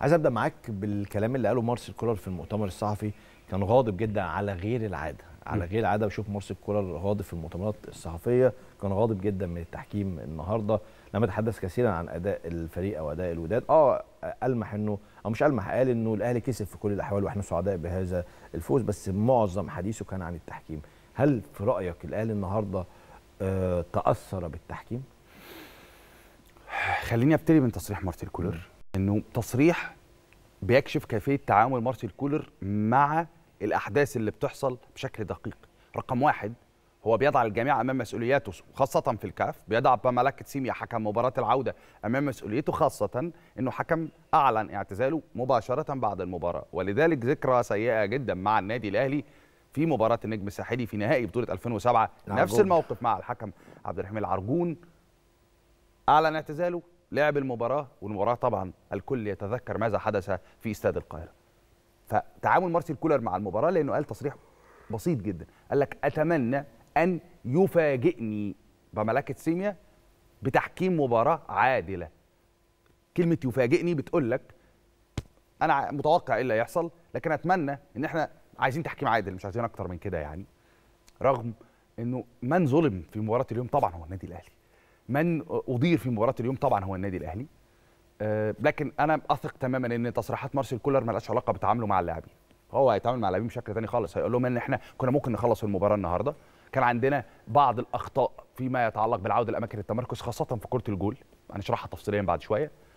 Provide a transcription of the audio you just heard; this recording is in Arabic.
عايز ابدا معاك بالكلام اللي قاله مارسيل كولر في المؤتمر الصحفي كان غاضب جدا على غير العاده على غير العاده بشوف مارسيل كولر غاضب في المؤتمرات الصحفيه كان غاضب جدا من التحكيم النهارده لما تحدث كثيرا عن اداء الفريق او اداء الوداد اه المح انه او مش المح قال انه الاهلي كسب في كل الاحوال واحنا سعداء بهذا الفوز بس معظم حديثه كان عن التحكيم هل في رايك الاهلي النهارده آه، تاثر بالتحكيم خليني ابتدي من تصريح مارتن كولر انه تصريح بيكشف كيفيه تعامل مارسيل كولر مع الاحداث اللي بتحصل بشكل دقيق رقم واحد هو بيضع الجميع امام مسؤولياته خاصه في الكاف بيضع بملكه سيميا حكم مباراه العوده امام مسؤوليته خاصه انه حكم اعلن اعتزاله مباشره بعد المباراه ولذلك ذكرى سيئه جدا مع النادي الاهلي في مباراه النجم الساحلي في نهائي بطوله 2007 العرجون. نفس الموقف مع الحكم عبد الرحيم العرجون اعلن اعتزاله لعب المباراه والمباراه طبعا الكل يتذكر ماذا حدث في استاد القاهره فتعامل مارسيل كولر مع المباراه لانه قال تصريح بسيط جدا قال لك اتمنى ان يفاجئني بملكه سيميا بتحكيم مباراه عادله كلمه يفاجئني بتقول لك انا متوقع ايه اللي هيحصل لكن اتمنى ان احنا عايزين تحكيم عادل مش عايزين اكتر من كده يعني رغم انه من ظلم في مباراه اليوم طبعا هو النادي الاهلي من اضير في مباراه اليوم طبعا هو النادي الاهلي آه، لكن انا اثق تماما ان تصريحات مارسيل كولر ما لهاش علاقه بتعامله مع اللاعبين هو هيتعامل مع اللاعبين بشكل ثاني خالص هيقول لهم ان احنا كنا ممكن نخلص المباراه النهارده كان عندنا بعض الاخطاء فيما يتعلق بالعوده لاماكن التمركز خاصه في كره الجول هنشرحها تفصيليا بعد شويه